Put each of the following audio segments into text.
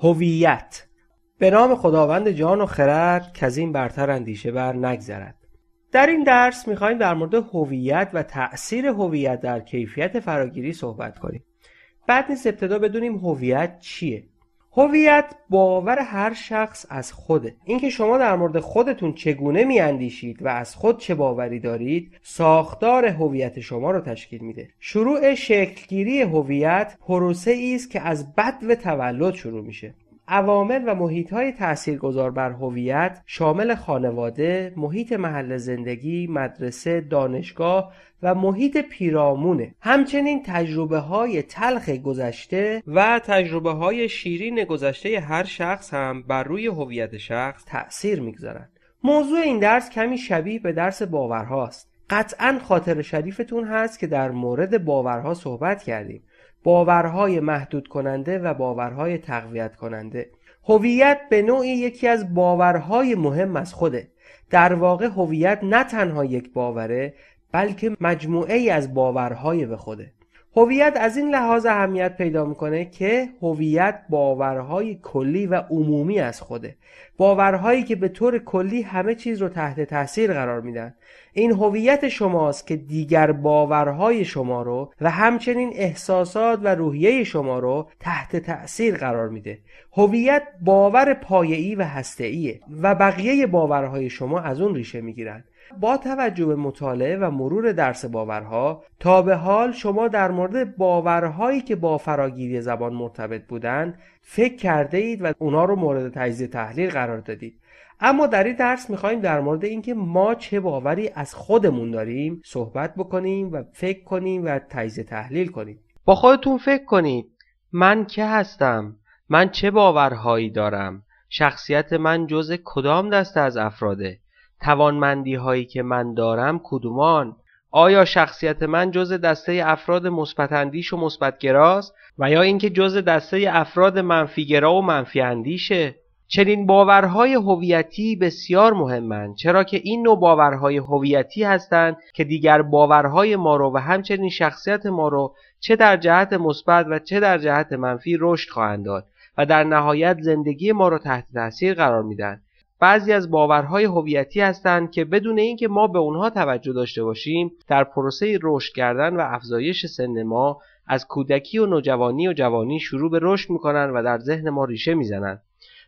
هویت به نام خداوند جان و خرد که از این برتر اندیشه بر نگذرد در این درس میخوایم در مورد هویت و تأثیر هویت در کیفیت فراگیری صحبت کنیم بعد نیست ابتدا بدونیم هویت چیه هویت باور هر شخص از خوده اینکه شما در مورد خودتون چگونه میاندیشید و از خود چه باوری دارید ساختار هویت شما رو تشکیل میده شروع شکلگیری هویت پروسه ای است که از بد و تولد شروع میشه عوامل و محیط های تأثیر گذار بر هویت شامل خانواده، محیط محل زندگی، مدرسه، دانشگاه و محیط پیرامونه همچنین تجربه های تلخ گذشته و تجربه های شیرین گذشته هر شخص هم بر روی هویت شخص تأثیر میگذارند موضوع این درس کمی شبیه به درس باورهاست قطعا خاطر شریفتون هست که در مورد باورها صحبت کردیم باورهای محدود کننده و باورهای تقویت کننده هویت به نوعی یکی از باورهای مهم از خوده در واقع هویت نه تنها یک باوره بلکه مجموعه ای از باورهای به خوده هویت از این لحاظ اهمیت پیدا میکنه که هویت باورهای کلی و عمومی از خوده باورهایی که به طور کلی همه چیز رو تحت تاثیر قرار میدن این هویت شماست که دیگر باورهای شما رو و همچنین احساسات و روحیه شما رو تحت تاثیر قرار میده هویت باور پایه‌ای و هسته‌ایه و بقیه باورهای شما از اون ریشه میگیرند با توجه به مطالعه و مرور درس باورها تا به حال شما در مورد باورهایی که با فراگیری زبان مرتبط بودند فکر کرده اید و اونا رو مورد تجزیه تحلیل قرار دادید اما در این درس میخواییم در مورد اینکه ما چه باوری از خودمون داریم صحبت بکنیم و فکر کنیم و تجزیه تحلیل کنیم با خودتون فکر کنید من که هستم من چه باورهایی دارم شخصیت من جز کدام دسته از افراده هایی که من دارم کدومان آیا شخصیت من جز دسته افراد مثبت اندیش و مثبتگراست و یا اینکه جز دسته افراد منفیگرا و منفی اندیشه چنین باورهای هویتی بسیار مهمند چرا که این نوع باورهای هویتی هستند که دیگر باورهای ما رو و همچنین شخصیت ما رو چه در جهت مثبت و چه در جهت منفی رشد خواهند داد و در نهایت زندگی ما رو تحت تاثیر قرار میدن بعضی از باورهای هویتی هستند که بدون اینکه ما به اونها توجه داشته باشیم در پروسه رشد کردن و افزایش سن ما از کودکی و نوجوانی و جوانی شروع به رشد میکنن و در ذهن ما ریشه میزنند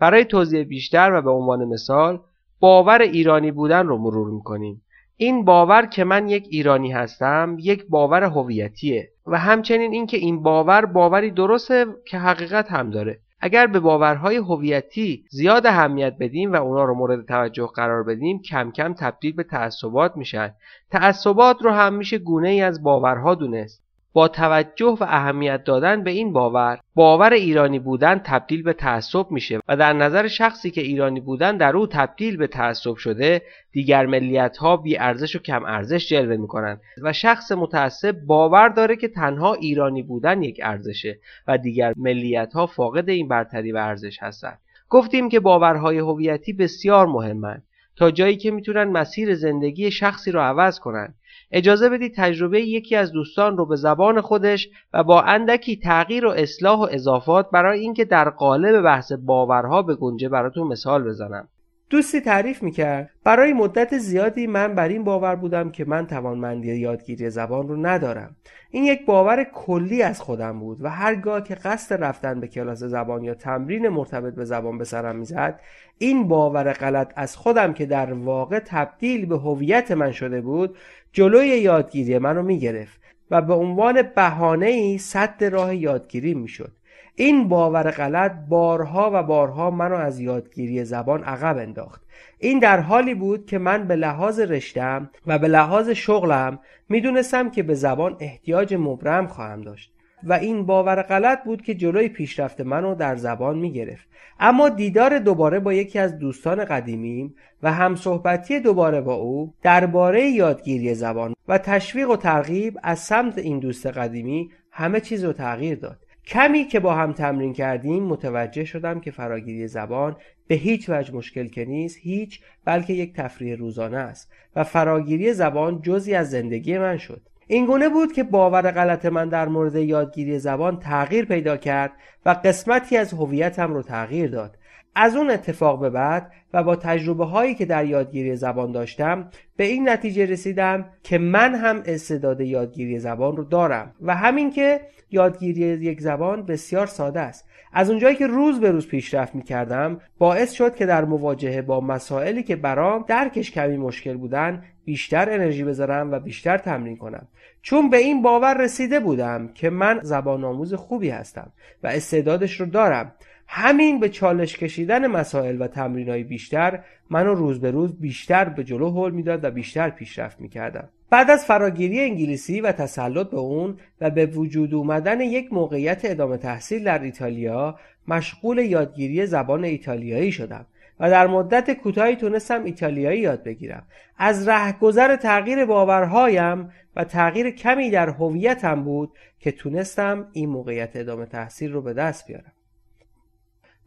برای توضیح بیشتر و به عنوان مثال باور ایرانی بودن رو مرور میکنیم این باور که من یک ایرانی هستم یک باور هویتیه و همچنین اینکه این باور باوری درسته که حقیقت هم داره اگر به باورهای هویتی زیاد اهمیت بدیم و اونا رو مورد توجه قرار بدیم کم کم تبدیل به تعصبات میشن تعصبات رو هم میشه گونه ای از باورها دونست با توجه و اهمیت دادن به این باور باور ایرانی بودن تبدیل به تعصب میشه و در نظر شخصی که ایرانی بودن در او تبدیل به تعصب شده دیگر ملیت ها بی ارزش و کم ارزش جلوه میکنند و شخص متعصب باور داره که تنها ایرانی بودن یک ارزشه و دیگر ملیت ها فاقد این برتری و ارزش هستند گفتیم که باورهای هویتی بسیار مهمند تا جایی که میتونن مسیر زندگی شخصی را عوض کنند اجازه بدید تجربه یکی از دوستان رو به زبان خودش و با اندکی تغییر و اصلاح و اضافات برای اینکه در قالب بحث باورها به گنجه براتون مثال بزنم دوستی تعریف میکرد برای مدت زیادی من بر این باور بودم که من توانمندی یادگیری زبان رو ندارم این یک باور کلی از خودم بود و هرگاه که قصد رفتن به کلاس زبان یا تمرین مرتبط به زبان به سرم میزد این باور غلط از خودم که در واقع تبدیل به هویت من شده بود جلوی یادگیری من رو میگرفت و به عنوان بهانه ای صد راه یادگیری میشد این باور غلط بارها و بارها منو از یادگیری زبان عقب انداخت این در حالی بود که من به لحاظ رشتم و به لحاظ شغلم میدونستم که به زبان احتیاج مبرم خواهم داشت و این باور غلط بود که جلوی پیشرفت منو در زبان می گرفت اما دیدار دوباره با یکی از دوستان قدیمیم و همصحبتی دوباره با او درباره یادگیری زبان و تشویق و ترغیب از سمت این دوست قدیمی همه چیز رو تغییر داد کمی که با هم تمرین کردیم متوجه شدم که فراگیری زبان به هیچ وجه مشکل که نیست هیچ بلکه یک تفریح روزانه است و فراگیری زبان جزی از زندگی من شد گونه بود که باور غلط من در مورد یادگیری زبان تغییر پیدا کرد و قسمتی از هویتم رو تغییر داد از اون اتفاق به بعد و با تجربه هایی که در یادگیری زبان داشتم به این نتیجه رسیدم که من هم استعداد یادگیری زبان رو دارم و همین که یادگیری یک زبان بسیار ساده است از اونجایی که روز به روز پیشرفت می کردم باعث شد که در مواجهه با مسائلی که برام درکش کمی مشکل بودن بیشتر انرژی بذارم و بیشتر تمرین کنم چون به این باور رسیده بودم که من زبان آموز خوبی هستم و استعدادش رو دارم همین به چالش کشیدن مسائل و های بیشتر منو روز به روز بیشتر به جلو هل میداد و بیشتر پیشرفت میکردم بعد از فراگیری انگلیسی و تسلط به اون و به وجود اومدن یک موقعیت ادامه تحصیل در ایتالیا مشغول یادگیری زبان ایتالیایی شدم و در مدت کوتاهی تونستم ایتالیایی یاد بگیرم از رهگذر تغییر باورهایم و تغییر کمی در هویتم بود که تونستم این موقعیت ادامه تحصیل رو به دست بیارم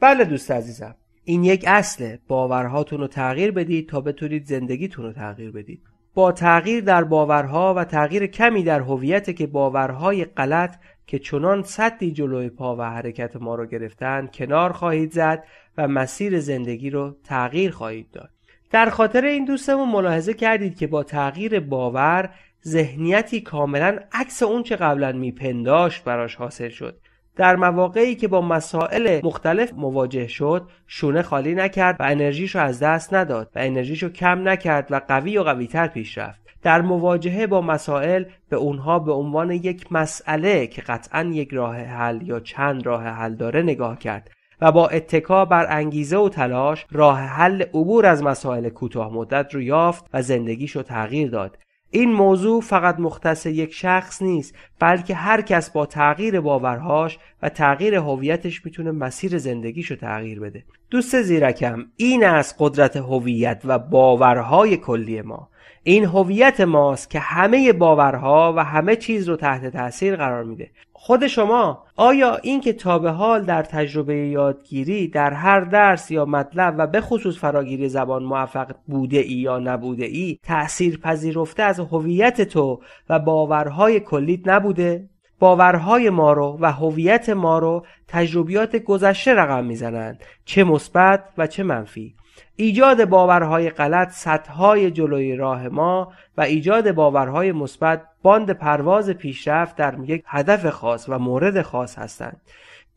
بله دوست عزیزم این یک اصله باورهاتون رو تغییر بدید تا بتونید زندگیتون رو تغییر بدید با تغییر در باورها و تغییر کمی در هویت که باورهای غلط که چنان صدی جلوی پا و حرکت ما را گرفتن کنار خواهید زد و مسیر زندگی رو تغییر خواهید داد در خاطر این دوستمون ملاحظه کردید که با تغییر باور ذهنیتی کاملا عکس اونچه قبلا میپنداشت براش حاصل شد در مواقعی که با مسائل مختلف مواجه شد شونه خالی نکرد و انرژیش رو از دست نداد و انرژیش رو کم نکرد و قوی و قویتر پیش رفت در مواجهه با مسائل به اونها به عنوان یک مسئله که قطعا یک راه حل یا چند راه حل داره نگاه کرد و با اتکا بر انگیزه و تلاش راه حل عبور از مسائل کوتاه مدت رو یافت و زندگیش رو تغییر داد این موضوع فقط مختص یک شخص نیست بلکه هر کس با تغییر باورهاش و تغییر هویتش میتونه مسیر زندگیشو تغییر بده دوست زیرکم این از قدرت هویت و باورهای کلی ما این هویت ماست که همه باورها و همه چیز رو تحت تاثیر قرار میده خود شما آیا اینکه تا به حال در تجربه یادگیری در هر درس یا مطلب و به خصوص فراگیری زبان موفق بوده ای یا نبوده ای تأثیر پذیرفته از هویت تو و باورهای کلیت نبوده؟ باورهای ما رو و هویت ما رو تجربیات گذشته رقم میزنند چه مثبت و چه منفی ایجاد باورهای غلط سطحهای جلوی راه ما و ایجاد باورهای مثبت باند پرواز پیشرفت در یک هدف خاص و مورد خاص هستند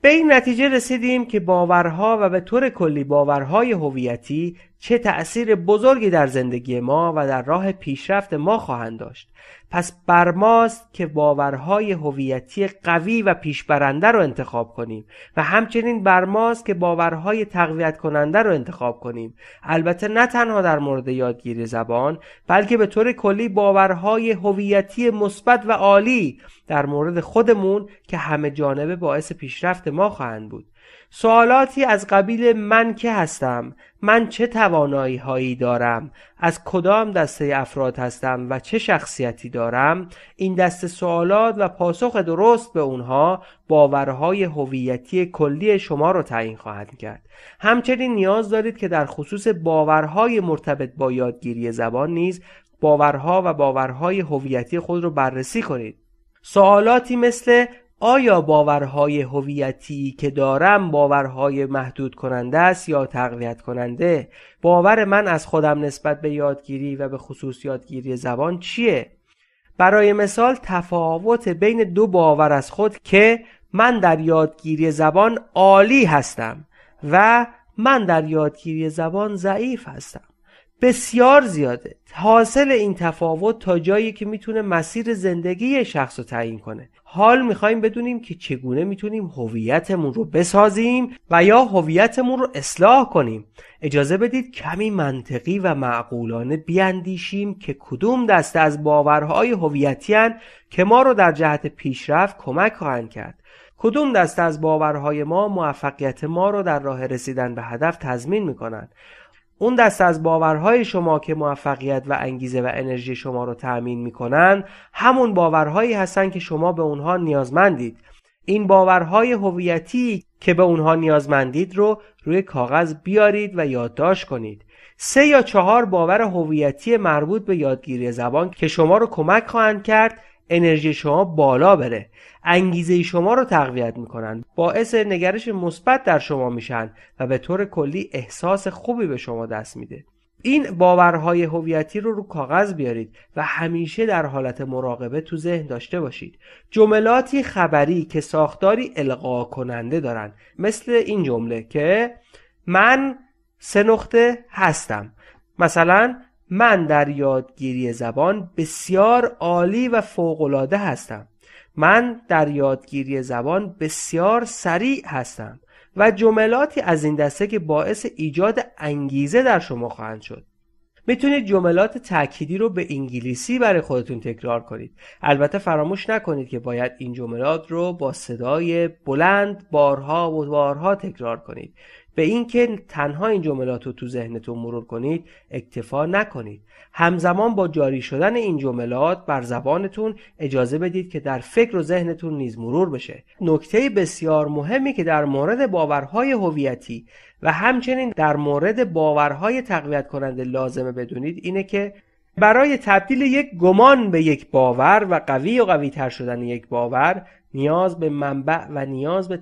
به این نتیجه رسیدیم که باورها و به طور کلی باورهای هویتی چه تأثیر بزرگی در زندگی ما و در راه پیشرفت ما خواهند داشت پس بر ماست که باورهای هویتی قوی و پیشبرنده رو انتخاب کنیم و همچنین بر ماست که باورهای تقویت کننده رو انتخاب کنیم البته نه تنها در مورد یادگیری زبان بلکه به طور کلی باورهای هویتی مثبت و عالی در مورد خودمون که همه جانبه باعث پیشرفت ما خواهند بود سوالاتی از قبیل من که هستم من چه توانایی هایی دارم از کدام دسته افراد هستم و چه شخصیتی دارم این دست سوالات و پاسخ درست به اونها باورهای هویتی کلی شما رو تعیین خواهد کرد همچنین نیاز دارید که در خصوص باورهای مرتبط با یادگیری زبان نیز باورها و باورهای هویتی خود را بررسی کنید سوالاتی مثل آیا باورهای هویتی که دارم باورهای محدود کننده است یا تقویت کننده باور من از خودم نسبت به یادگیری و به خصوص یادگیری زبان چیه برای مثال تفاوت بین دو باور از خود که من در یادگیری زبان عالی هستم و من در یادگیری زبان ضعیف هستم بسیار زیاده حاصل این تفاوت تا جایی که میتونه مسیر زندگی شخص رو تعیین کنه حال میخوایم بدونیم که چگونه میتونیم هویتمون رو بسازیم و یا هویتمون رو اصلاح کنیم اجازه بدید کمی منطقی و معقولانه بیاندیشیم که کدوم دست از باورهای هویتی که ما رو در جهت پیشرفت کمک خواهند کرد کدوم دست از باورهای ما موفقیت ما رو در راه رسیدن به هدف تضمین میکنند اون دست از باورهای شما که موفقیت و انگیزه و انرژی شما رو تأمین میکنن همون باورهایی هستن که شما به اونها نیازمندید این باورهای هویتی که به اونها نیازمندید رو روی کاغذ بیارید و یادداشت کنید سه یا چهار باور هویتی مربوط به یادگیری زبان که شما رو کمک خواهند کرد انرژی شما بالا بره انگیزه شما رو تقویت میکنن باعث نگرش مثبت در شما میشن و به طور کلی احساس خوبی به شما دست میده این باورهای هویتی رو رو کاغذ بیارید و همیشه در حالت مراقبه تو ذهن داشته باشید جملاتی خبری که ساختاری القا کننده دارن مثل این جمله که من سه نقطه هستم مثلا من در یادگیری زبان بسیار عالی و فوقالعاده هستم من در یادگیری زبان بسیار سریع هستم و جملاتی از این دسته که باعث ایجاد انگیزه در شما خواهند شد میتونید جملات تأکیدی رو به انگلیسی برای خودتون تکرار کنید البته فراموش نکنید که باید این جملات رو با صدای بلند بارها و بارها تکرار کنید به اینکه تنها این جملات رو تو ذهنتون مرور کنید اکتفا نکنید همزمان با جاری شدن این جملات بر زبانتون اجازه بدید که در فکر و ذهنتون نیز مرور بشه نکته بسیار مهمی که در مورد باورهای هویتی و همچنین در مورد باورهای تقویت کننده لازمه بدونید اینه که برای تبدیل یک گمان به یک باور و قوی و قوی تر شدن یک باور نیاز به منبع و نیاز به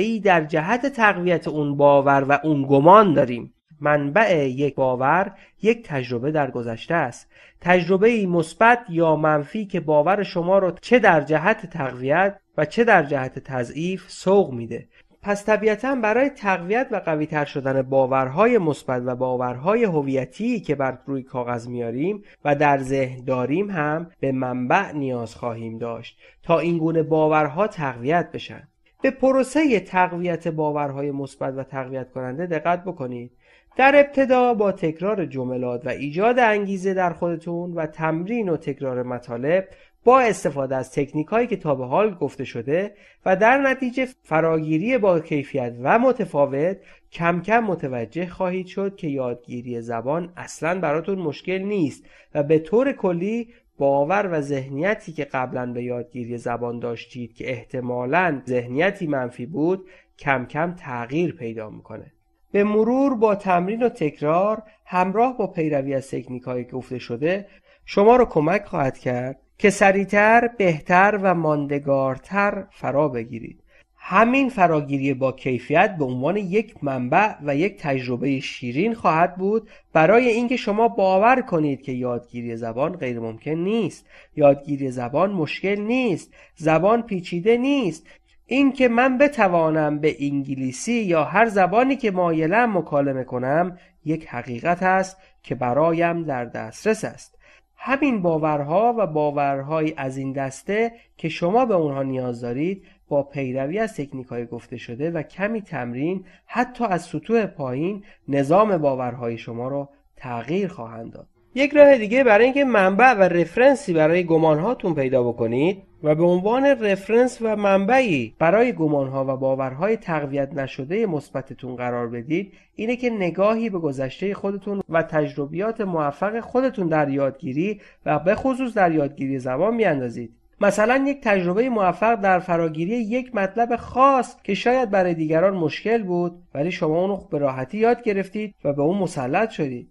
ای در جهت تقویت اون باور و اون گمان داریم منبع یک باور یک تجربه در گذشته است تجربه مثبت یا منفی که باور شما را چه در جهت تقویت و چه در جهت تضعیف سوق میده پس طبیعتا برای تقویت و قویتر شدن باورهای مثبت و باورهای هویتی که بر روی کاغذ میاریم و در ذهن داریم هم به منبع نیاز خواهیم داشت تا این گونه باورها تقویت بشن به پروسه تقویت باورهای مثبت و تقویت کننده دقت بکنید در ابتدا با تکرار جملات و ایجاد انگیزه در خودتون و تمرین و تکرار مطالب با استفاده از تکنیک هایی که تا به حال گفته شده و در نتیجه فراگیری با کیفیت و متفاوت کم کم متوجه خواهید شد که یادگیری زبان اصلا براتون مشکل نیست و به طور کلی باور و ذهنیتی که قبلا به یادگیری زبان داشتید که احتمالا ذهنیتی منفی بود کم کم تغییر پیدا میکنه به مرور با تمرین و تکرار همراه با پیروی از تکنیک که گفته شده شما رو کمک خواهد کرد که سریعتر بهتر و ماندگارتر فرا بگیرید همین فراگیری با کیفیت به عنوان یک منبع و یک تجربه شیرین خواهد بود برای اینکه شما باور کنید که یادگیری زبان غیر ممکن نیست یادگیری زبان مشکل نیست زبان پیچیده نیست اینکه من بتوانم به انگلیسی یا هر زبانی که مایلم مکالمه کنم یک حقیقت است که برایم در دسترس است همین باورها و باورهایی از این دسته که شما به اونها نیاز دارید با پیروی از های گفته شده و کمی تمرین حتی از سطوح پایین نظام باورهای شما را تغییر خواهند داد یک راه دیگه برای اینکه منبع و رفرنسی برای گمانهاتون پیدا بکنید و به عنوان رفرنس و منبعی برای گمانها و باورهای تقویت نشده مثبتتون قرار بدید اینه که نگاهی به گذشته خودتون و تجربیات موفق خودتون در یادگیری و به خصوص در یادگیری زبان میاندازید مثلا یک تجربه موفق در فراگیری یک مطلب خاص که شاید برای دیگران مشکل بود ولی شما اونو به راحتی یاد گرفتید و به اون مسلط شدید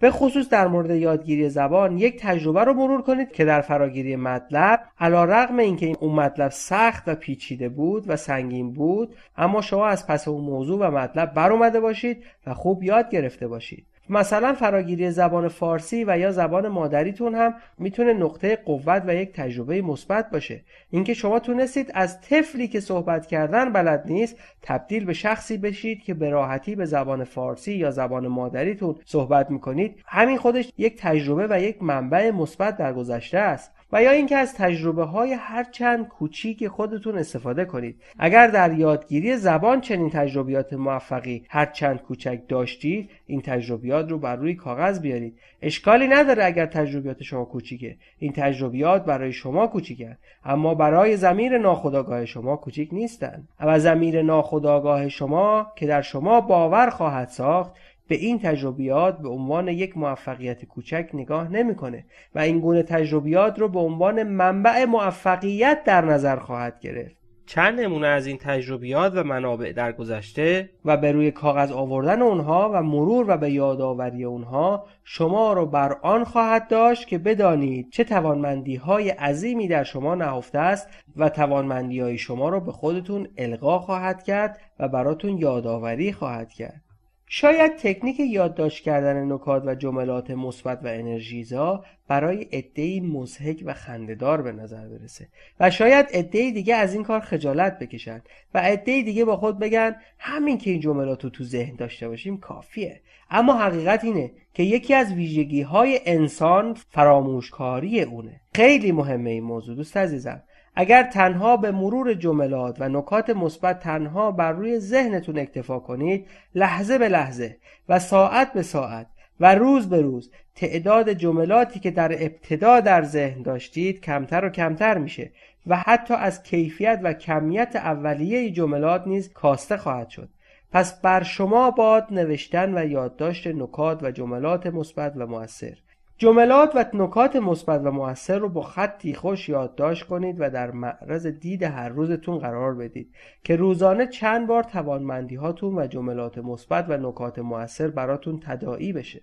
به خصوص در مورد یادگیری زبان یک تجربه رو مرور کنید که در فراگیری مطلب علا رقم اینکه این اون مطلب سخت و پیچیده بود و سنگین بود اما شما از پس اون موضوع و مطلب بر اومده باشید و خوب یاد گرفته باشید مثلا فراگیری زبان فارسی و یا زبان مادریتون هم میتونه نقطه قوت و یک تجربه مثبت باشه اینکه شما تونستید از طفلی که صحبت کردن بلد نیست تبدیل به شخصی بشید که به راحتی به زبان فارسی یا زبان مادریتون صحبت میکنید همین خودش یک تجربه و یک منبع مثبت در گذشته است و یا اینکه از تجربه های هر چند کوچیک خودتون استفاده کنید اگر در یادگیری زبان چنین تجربیات موفقی هر چند کوچک داشتید این تجربیات رو بر روی کاغذ بیارید اشکالی نداره اگر تجربیات شما کوچیکه این تجربیات برای شما کوچیکن اما برای زمیر ناخودآگاه شما کوچیک نیستند اما زمیر ناخودآگاه شما که در شما باور خواهد ساخت به این تجربیات به عنوان یک موفقیت کوچک نگاه نمیکنه و این گونه تجربیات رو به عنوان منبع موفقیت در نظر خواهد گرفت چند نمونه از این تجربیات و منابع در گذشته و به روی کاغذ آوردن اونها و مرور و به یادآوری اونها شما را بر آن خواهد داشت که بدانید چه توانمندی های عظیمی در شما نهفته است و توانمندی های شما را به خودتون القا خواهد کرد و براتون یادآوری خواهد کرد شاید تکنیک یادداشت کردن نکات و جملات مثبت و انرژیزا برای عدهای مضحک و خندهدار به نظر برسه و شاید عدهای دیگه از این کار خجالت بکشن و عدهای دیگه با خود بگن همین که این جملات رو تو ذهن داشته باشیم کافیه اما حقیقت اینه که یکی از ویژگی های انسان فراموشکاری اونه خیلی مهمه این موضوع دوست عزیزم اگر تنها به مرور جملات و نکات مثبت تنها بر روی ذهنتون اکتفا کنید لحظه به لحظه و ساعت به ساعت و روز به روز تعداد جملاتی که در ابتدا در ذهن داشتید کمتر و کمتر میشه و حتی از کیفیت و کمیت اولیه جملات نیز کاسته خواهد شد پس بر شما باد نوشتن و یادداشت نکات و جملات مثبت و موثر جملات و نکات مثبت و موثر رو با خطی خوش یادداشت کنید و در معرض دید هر روزتون قرار بدید که روزانه چند بار توانمندی هاتون و جملات مثبت و نکات موثر براتون تداعی بشه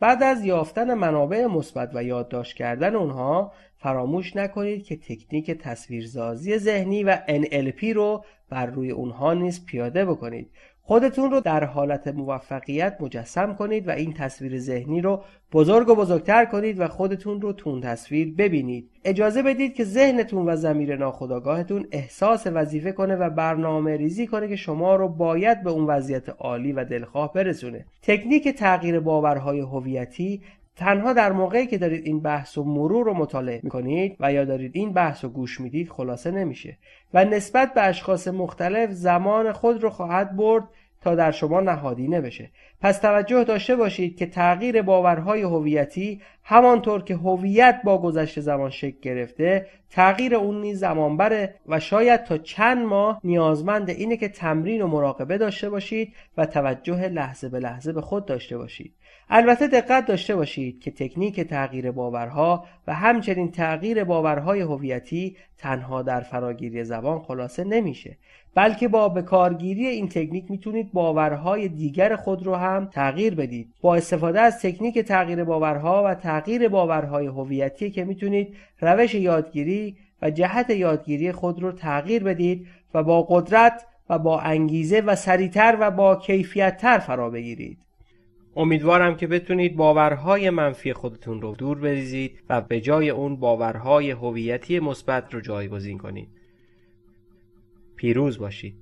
بعد از یافتن منابع مثبت و یادداشت کردن اونها فراموش نکنید که تکنیک تصویرسازی ذهنی و NLP رو بر روی اونها نیز پیاده بکنید خودتون رو در حالت موفقیت مجسم کنید و این تصویر ذهنی رو بزرگ و بزرگتر کنید و خودتون رو تون تصویر ببینید اجازه بدید که ذهنتون و زمیر ناخداگاهتون احساس وظیفه کنه و برنامه ریزی کنه که شما رو باید به اون وضعیت عالی و دلخواه برسونه تکنیک تغییر باورهای هویتی تنها در موقعی که دارید این بحث و مرور رو مطالعه میکنید و یا دارید این بحث و گوش میدید خلاصه نمیشه و نسبت به اشخاص مختلف زمان خود رو خواهد برد تا در شما نهادی بشه پس توجه داشته باشید که تغییر باورهای هویتی همانطور که هویت با گذشت زمان شکل گرفته تغییر اون نیز زمان بره و شاید تا چند ماه نیازمند اینه که تمرین و مراقبه داشته باشید و توجه لحظه به لحظه به خود داشته باشید البته دقت داشته باشید که تکنیک تغییر باورها و همچنین تغییر باورهای هویتی تنها در فراگیری زبان خلاصه نمیشه بلکه با بکارگیری این تکنیک میتونید باورهای دیگر خود رو هم تغییر بدید با استفاده از تکنیک تغییر باورها و تغییر باورهای هویتی که میتونید روش یادگیری و جهت یادگیری خود رو تغییر بدید و با قدرت و با انگیزه و سریعتر و با کیفیتتر فرا بگیرید امیدوارم که بتونید باورهای منفی خودتون رو دور بریزید و به جای اون باورهای هویتی مثبت رو جایگزین کنید. پیروز باشید.